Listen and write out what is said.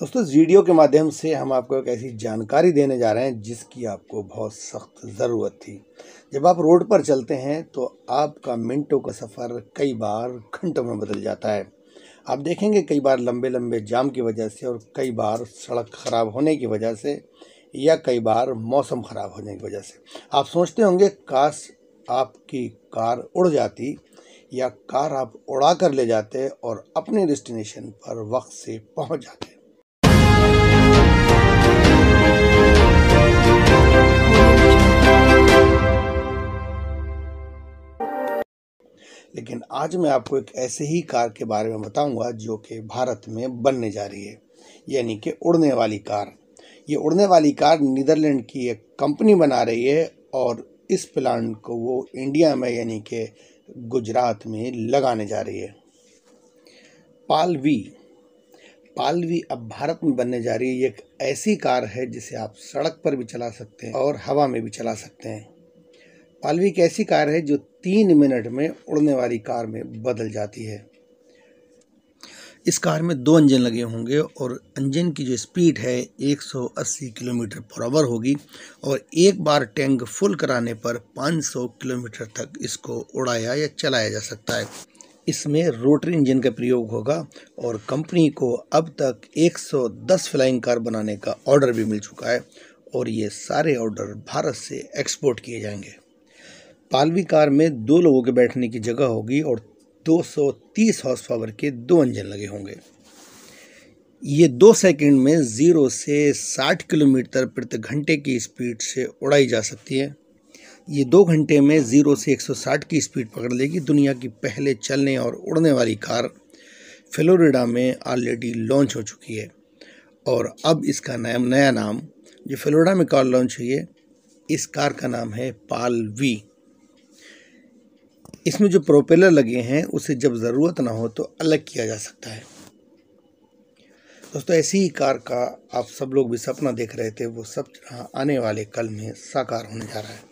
दोस्तों इस वीडियो के माध्यम से हम आपको एक ऐसी जानकारी देने जा रहे हैं जिसकी आपको बहुत सख्त ज़रूरत थी जब आप रोड पर चलते हैं तो आपका मिनटों का सफ़र कई बार घंटों में बदल जाता है आप देखेंगे कई बार लंबे लंबे जाम की वजह से और कई बार सड़क ख़राब होने की वजह से या कई बार मौसम ख़राब होने की वजह से आप सोचते होंगे काश आपकी कार उड़ जाती या कार आप उड़ा कर ले जाते और अपने डेस्टिनेशन पर वक्त से पहुंच जाते लेकिन आज मैं आपको एक ऐसे ही कार के बारे में बताऊंगा जो कि भारत में बनने जा रही है यानी कि उड़ने वाली कार ये उड़ने वाली कार नीदरलैंड की एक कंपनी बना रही है और इस प्लान को वो इंडिया में यानी कि गुजरात में लगाने जा रही है पालवी पालवी अब भारत में बनने जा रही है ये एक ऐसी कार है जिसे आप सड़क पर भी चला सकते हैं और हवा में भी चला सकते हैं पालवी एक ऐसी कार है जो तीन मिनट में उड़ने वाली कार में बदल जाती है इस कार में दो इंजन लगे होंगे और इंजन की जो स्पीड है 180 किलोमीटर पर आवर होगी और एक बार टैंक फुल कराने पर 500 किलोमीटर तक इसको उड़ाया या चलाया जा सकता है इसमें रोटरी इंजन का प्रयोग होगा और कंपनी को अब तक 110 फ्लाइंग कार बनाने का ऑर्डर भी मिल चुका है और ये सारे ऑर्डर भारत से एक्सपोर्ट किए जाएंगे पालवी कार में दो लोगों के बैठने की जगह होगी और 230 हॉर्स पावर के दो इंजन लगे होंगे ये दो सेकंड में ज़ीरो से 60 किलोमीटर प्रति घंटे की स्पीड से उड़ाई जा सकती है ये दो घंटे में ज़ीरो से 160 की स्पीड पकड़ लेगी दुनिया की पहले चलने और उड़ने वाली कार फ्लोरिडा में ऑलरेडी लॉन्च हो चुकी है और अब इसका नाम नया नाम जो फ्लोरिडा में कार लॉन्च हुई है इस कार का नाम है पाल वी इसमें जो प्रोपेलर लगे हैं उसे जब ज़रूरत ना हो तो अलग किया जा सकता है दोस्तों ऐसी ही कार का आप सब लोग भी सपना देख रहे थे वो सब आने वाले कल में साकार होने जा रहा है